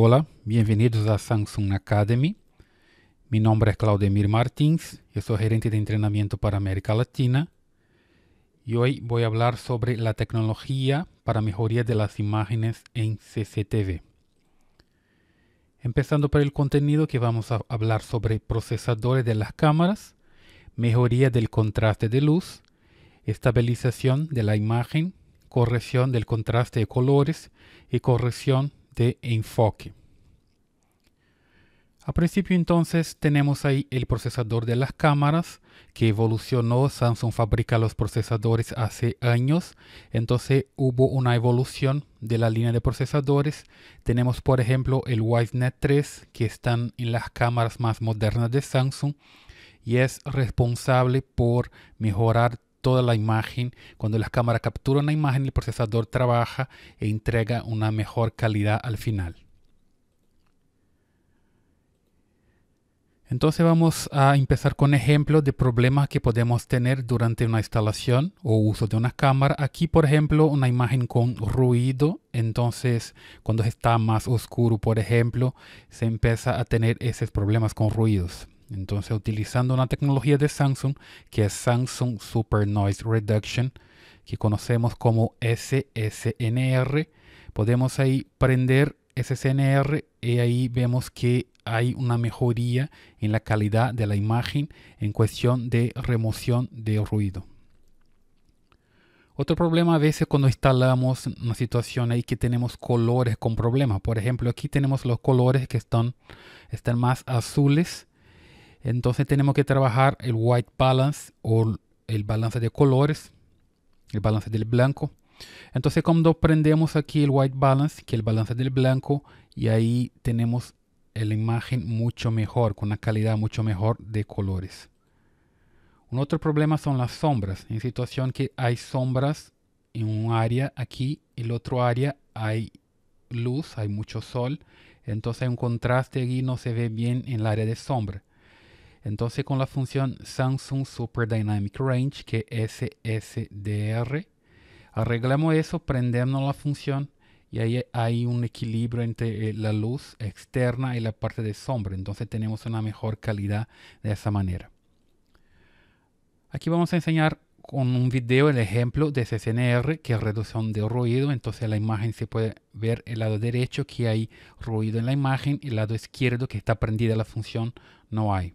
Hola, bienvenidos a Samsung Academy. Mi nombre es Claudemir Martins, yo soy gerente de entrenamiento para América Latina y hoy voy a hablar sobre la tecnología para mejoría de las imágenes en CCTV. Empezando por el contenido que vamos a hablar sobre procesadores de las cámaras, mejoría del contraste de luz, estabilización de la imagen, corrección del contraste de colores y corrección enfoque. A principio entonces tenemos ahí el procesador de las cámaras que evolucionó. Samsung fabrica los procesadores hace años. Entonces hubo una evolución de la línea de procesadores. Tenemos por ejemplo el WiseNet 3 que están en las cámaras más modernas de Samsung y es responsable por mejorar toda la imagen. Cuando la cámara captura una imagen, el procesador trabaja e entrega una mejor calidad al final. Entonces vamos a empezar con ejemplos de problemas que podemos tener durante una instalación o uso de una cámara. Aquí, por ejemplo, una imagen con ruido. Entonces, cuando está más oscuro, por ejemplo, se empieza a tener esos problemas con ruidos. Entonces, utilizando una tecnología de Samsung que es Samsung Super Noise Reduction, que conocemos como SSNR, podemos ahí prender SSNR y ahí vemos que hay una mejoría en la calidad de la imagen en cuestión de remoción de ruido. Otro problema a veces cuando instalamos una situación ahí que tenemos colores con problemas. Por ejemplo, aquí tenemos los colores que están, están más azules entonces tenemos que trabajar el white balance o el balance de colores, el balance del blanco. Entonces cuando prendemos aquí el white balance, que el balance del blanco, y ahí tenemos la imagen mucho mejor, con una calidad mucho mejor de colores. Un otro problema son las sombras. En situación que hay sombras en un área aquí, en el otro área hay luz, hay mucho sol. Entonces hay un contraste y no se ve bien en el área de sombra. Entonces con la función Samsung Super Dynamic Range, que es SSDR, arreglamos eso, prendemos la función y ahí hay un equilibrio entre eh, la luz externa y la parte de sombra. Entonces tenemos una mejor calidad de esa manera. Aquí vamos a enseñar con un video el ejemplo de CCNR que es reducción de ruido. Entonces la imagen se puede ver el lado derecho que hay ruido en la imagen y el lado izquierdo que está prendida la función no hay.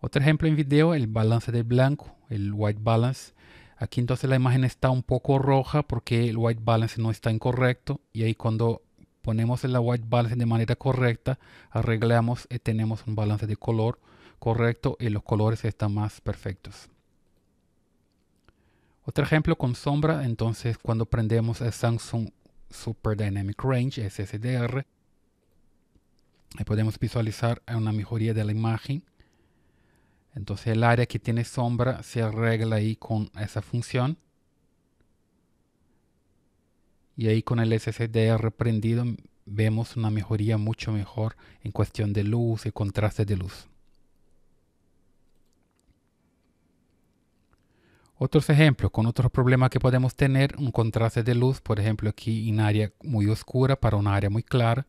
Otro ejemplo en video, el balance de blanco, el white balance. Aquí entonces la imagen está un poco roja porque el white balance no está incorrecto y ahí cuando ponemos el white balance de manera correcta, arreglamos y eh, tenemos un balance de color correcto y los colores están más perfectos. Otro ejemplo con sombra, entonces cuando prendemos el Samsung Super Dynamic Range SSDR, podemos visualizar una mejoría de la imagen. Entonces el área que tiene sombra se arregla ahí con esa función. Y ahí con el SCDR prendido vemos una mejoría mucho mejor en cuestión de luz y contraste de luz. Otros ejemplos con otros problemas que podemos tener, un contraste de luz, por ejemplo aquí en área muy oscura para un área muy clara,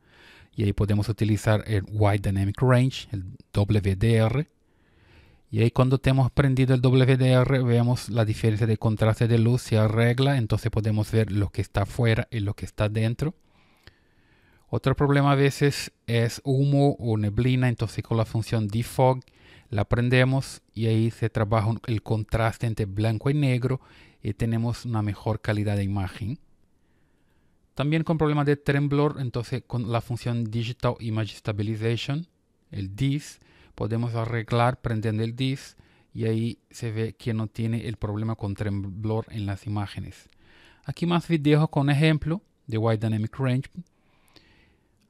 y ahí podemos utilizar el Wide Dynamic Range, el WDR, y ahí cuando tenemos prendido el WDR vemos la diferencia de contraste de luz se arregla, entonces podemos ver lo que está afuera y lo que está dentro. Otro problema a veces es humo o neblina, entonces con la función defog la prendemos y ahí se trabaja el contraste entre blanco y negro y tenemos una mejor calidad de imagen. También con problemas de temblor, entonces con la función Digital Image Stabilization, el DIS, podemos arreglar, prendiendo el disco y ahí se ve que no tiene el problema con temblor en las imágenes. Aquí más videos con ejemplo de Wide Dynamic Range.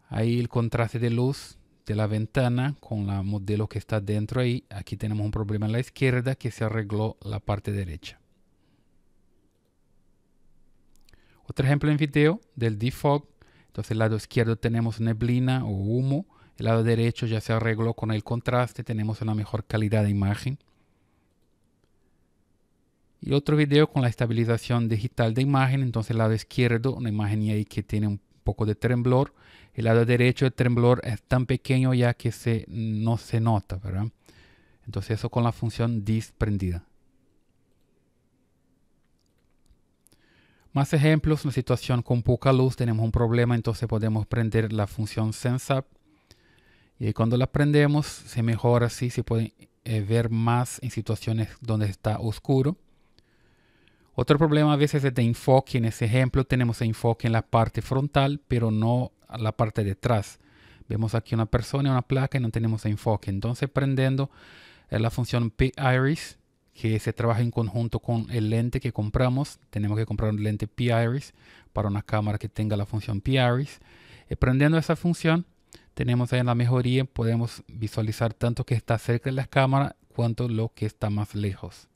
Ahí el contraste de luz de la ventana con la modelo que está dentro ahí. Aquí tenemos un problema en la izquierda que se arregló la parte derecha. Otro ejemplo en video del defog Entonces, el lado izquierdo tenemos neblina o humo el lado derecho ya se arregló con el contraste, tenemos una mejor calidad de imagen. Y otro video con la estabilización digital de imagen, entonces el lado izquierdo, una imagen ahí que tiene un poco de temblor. El lado derecho, el temblor es tan pequeño ya que se, no se nota, ¿verdad? Entonces eso con la función prendida. Más ejemplos, una situación con poca luz, tenemos un problema, entonces podemos prender la función up y cuando la prendemos, se mejora así, se puede eh, ver más en situaciones donde está oscuro. Otro problema a veces es de enfoque. En ese ejemplo tenemos enfoque en la parte frontal, pero no a la parte de atrás. Vemos aquí una persona, una placa y no tenemos enfoque. Entonces prendiendo eh, la función p Iris, que se trabaja en conjunto con el lente que compramos. Tenemos que comprar un lente P-Iris para una cámara que tenga la función P-Iris. Eh, prendiendo esa función, tenemos ahí en la mejoría, podemos visualizar tanto que está cerca de la cámara cuanto lo que está más lejos.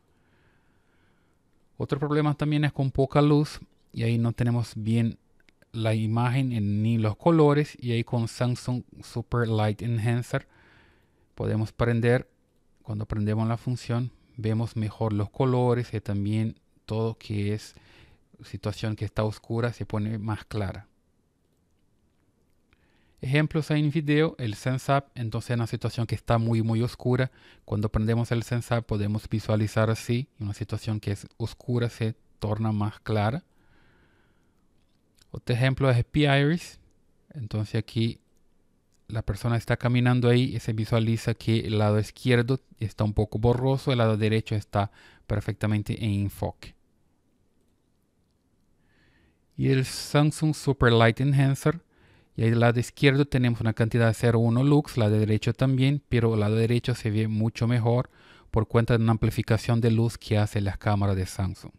Otro problema también es con poca luz y ahí no tenemos bien la imagen ni los colores y ahí con Samsung Super Light Enhancer podemos prender cuando prendemos la función vemos mejor los colores y también todo que es situación que está oscura se pone más clara Ejemplos en video, el Sense Up, entonces en una situación que está muy muy oscura, cuando prendemos el Up podemos visualizar así, una situación que es oscura se torna más clara. Otro ejemplo es P-Iris, entonces aquí la persona está caminando ahí y se visualiza que el lado izquierdo está un poco borroso, el lado derecho está perfectamente en enfoque. Y el Samsung Super Light Enhancer, y al lado izquierdo tenemos una cantidad de 0,1 lux, la de derecho también, pero el lado derecho se ve mucho mejor por cuenta de una amplificación de luz que hace las cámaras de Samsung.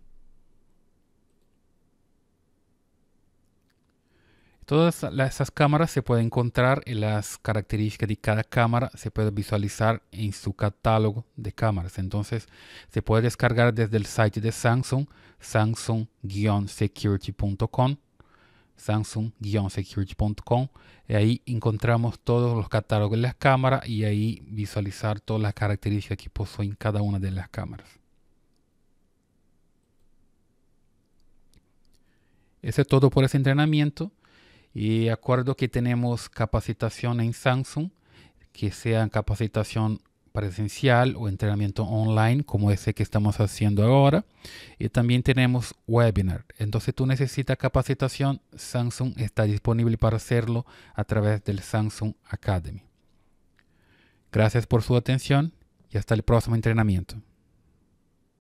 Todas esas cámaras se pueden encontrar en las características de cada cámara, se puede visualizar en su catálogo de cámaras. Entonces se puede descargar desde el site de Samsung, samsung-security.com samsung-security.com. y eh, Ahí encontramos todos los catálogos de las cámaras y ahí visualizar todas las características que en cada una de las cámaras. Eso es todo por ese entrenamiento. Y acuerdo que tenemos capacitación en Samsung, que sea capacitación presencial o entrenamiento online como ese que estamos haciendo ahora. Y también tenemos webinar. Entonces tú necesitas capacitación, Samsung está disponible para hacerlo a través del Samsung Academy. Gracias por su atención y hasta el próximo entrenamiento.